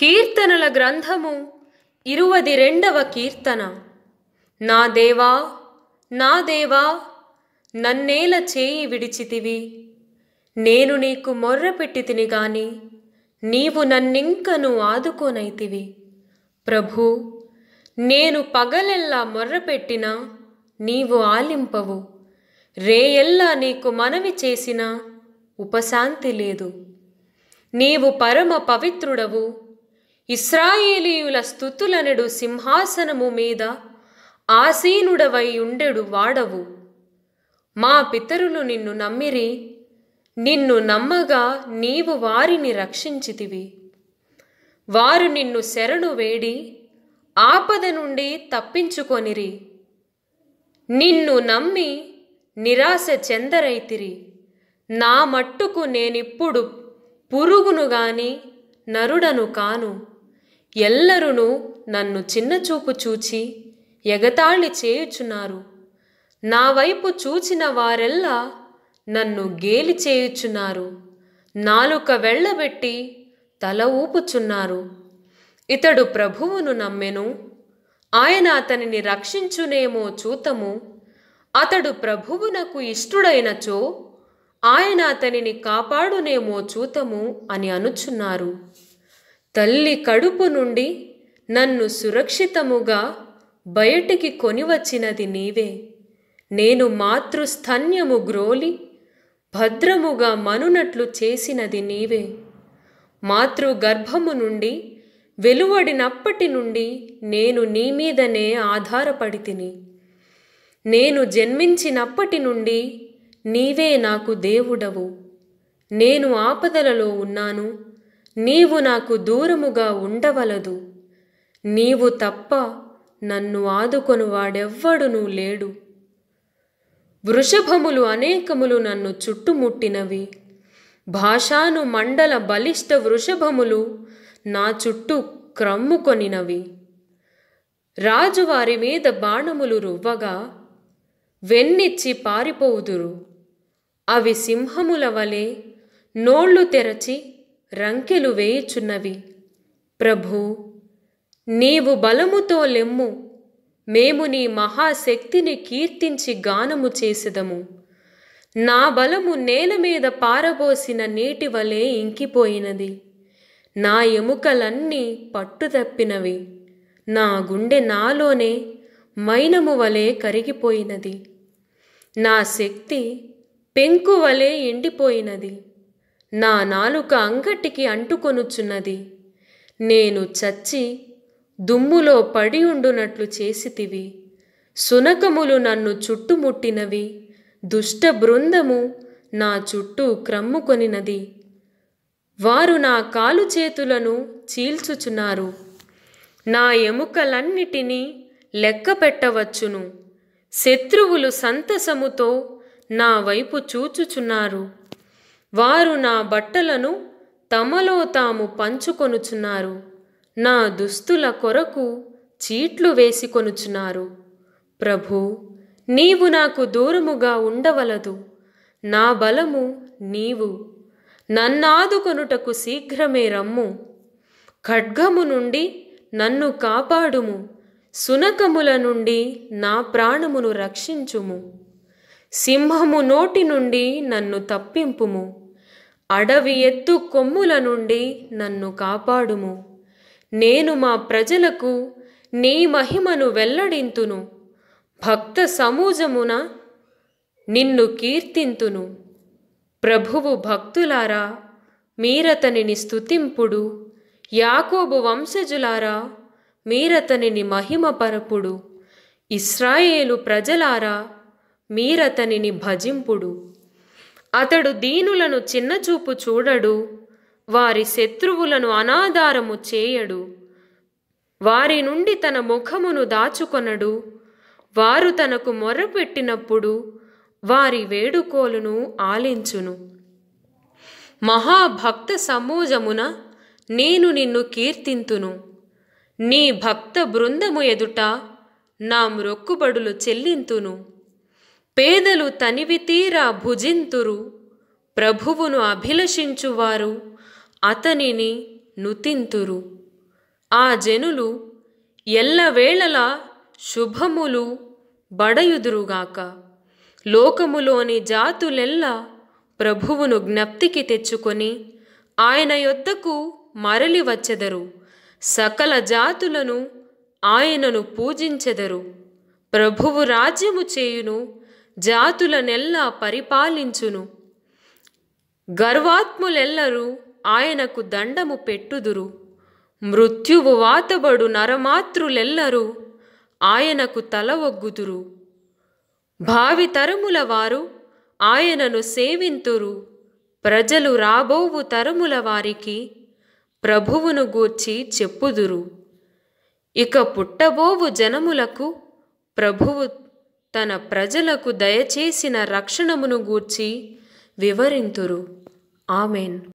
కీర్తనల గ్రంథము ఇరువది రెండవ కీర్తన నా దేవా నా దేవా నన్నేల చేయి విడిచితివి నేను నీకు మొర్ర తిని గాని నీవు నన్నింకను ఆదుకోనైతివి ప్రభు నేను పగలెల్లా మొర్రపెట్టినా నీవు ఆలింపవు రేయెల్లా నీకు మనవి చేసినా ఉపశాంతి లేదు నీవు పరమ పవిత్రుడవు ఇస్రాయేలీయుల స్థుతులనెడు సింహాసనము మీద ఆసీనుడవై ఉండెడు వాడవు మా పితరులు నిన్ను నమ్మిరి నిన్ను నమ్మగా నీవు వారిని రక్షించితివి వారు నిన్ను శరణు వేడి ఆపద నుండి తప్పించుకొనిరి నిన్ను నమ్మి నిరాశ చెందరైతిరి నా మట్టుకు నేనిప్పుడు పురుగును గాని నరుడను కాను ఎల్లరును నన్ను చిన్నచూపు చూచి ఎగతాళి చేయుచున్నారు నా వైపు చూచిన వారెల్లా నన్ను గేలి చేయుచున్నారు నాలుక వెళ్ళబెట్టి తల ఊపుచున్నారు ఇతడు ప్రభువును నమ్మెను ఆయన అతనిని రక్షించునేమో చూతము అతడు ప్రభువునకు ఇష్టుడైనచో ఆయన అతనిని కాపాడునేమో చూతము అని అనుచున్నారు తల్లి కడుపు నుండి నన్ను సురక్షితముగా బయటికి కొనివచ్చినది నీవే నేను మాతృస్థన్యము గ్రోలి భద్రముగా మనునట్లు చేసినది నీవే మాతృగర్భము నుండి వెలువడినప్పటి నుండి నేను నీ మీదనే ఆధారపడి తిని నేను జన్మించినప్పటి నుండి నీవే నాకు దేవుడవు నేను ఆపదలలో ఉన్నాను నీవు నాకు దూరముగా ఉండవలదు నీవు తప్ప నన్ను ఆదుకొనువాడెవ్వడునూ లేడు వృషభములు అనేకములు నన్ను చుట్టుముట్టినవి భాషాను మండల బలిష్ట వృషభములు నా చుట్టూ క్రమ్ముకొనినవి రాజువారి మీద బాణములు రువ్వగా వెన్నిచ్చి పారిపోవుదురు అవి సింహముల వలె నోళ్లు తెరచి రంకెలు వేయుచున్నవి ప్రభూ నీవు బలముతో లెమ్ము మేము నీ మహాశక్తిని కీర్తించి గానము చేసెదము నా బలము నేల మీద పారబోసిన నీటి వలె ఇంకిపోయినది నా ఎముకలన్నీ పట్టుదప్పినవి నా గుండె నాలోనే మైనము వలె కరిగిపోయినది నా శక్తి పెంకు వలె ఎండిపోయినది నా నాలుక అంగటికి అంటుకొనుచున్నది నేను చచ్చి దుమ్ములో పడి ఉండునట్లు చేసితివి సునకములు నన్ను చుట్టుముట్టినవి దుష్ట బృందము నా చుట్టూ క్రమ్ముకొనినది వారు నా కాలు చేతులను చీల్చుచున్నారు నా ఎముకలన్నిటినీ లెక్క పెట్టవచ్చును శత్రువులు సంతసముతో నా వైపు చూచుచున్నారు వారు నా బట్టలను తమలో తాము పంచుకొనుచున్నారు నా దుస్తుల కొరకు చీట్లు వేసికొనుచున్నారు ప్రభూ నీవు నాకు దూరముగా ఉండవలదు నా బలము నీవు నన్నాదుకొనుటకు శీఘ్రమే రమ్ము ఖడ్గము నుండి నన్ను కాపాడుము సునకముల నుండి నా ప్రాణమును రక్షించుము సింహము నోటి నుండి నన్ను తప్పింపుము అడవి ఎత్తు కొమ్ముల నుండి నన్ను కాపాడుము నేను మా ప్రజలకు నీ మహిమను వెల్లడింతును భక్త సమూజమున నిన్ను కీర్తింతును ప్రభువు భక్తులారా మీరతనిని స్తుతింపుడు యాకోబు వంశజులారా మీరతనిని మహిమపరపుడు ఇస్రాయేలు ప్రజలారా మీరతనిని భజింపుడు అతడు దీనులను చిన్నచూపు చూడడు వారి శత్రువులను అనాధారము చేయడు వారి నుండి తన ముఖమును దాచుకొనడు వారు తనకు మొరపెట్టినప్పుడు వారి వేడుకోలును ఆలించును మహాభక్త సమూజమున నేను నిన్ను కీర్తింతును నీ భక్త బృందము ఎదుట నా మొక్కుబడులు చెల్లింతును పేదలు తనివి తీరా భుజింతురు ప్రభువును అభిలషించువారు అతనిని నుతింతురు ఆ జనులు ఎల్లవేళలా శుభములు బడయుదురుగాక లోకములోని జాతులెల్లా ప్రభువును జ్ఞప్తికి తెచ్చుకొని ఆయన యొద్దకు మరలి వచ్చెదరు సకల జాతులను ఆయనను పూజించెదరు ప్రభువు రాజ్యము చేయును జాతులనెల్లా పరిపాలించును గర్వాత్ములెల్లరూ ఆయనకు దండము పెట్టుదురు మృత్యువు వాతబడు నరమాతృలెల్లరూ ఆయనకు తల ఒగ్గుదురు భావితరముల వారు ఆయనను సేవింతురు ప్రజలు రాబోవు తరముల వారికి ప్రభువును గూర్చి చెప్పుదురు ఇక పుట్టబోవు జనములకు ప్రభువు తన ప్రజలకు దయచేసిన రక్షణమును గూర్చి వివరింతురు ఆమెన్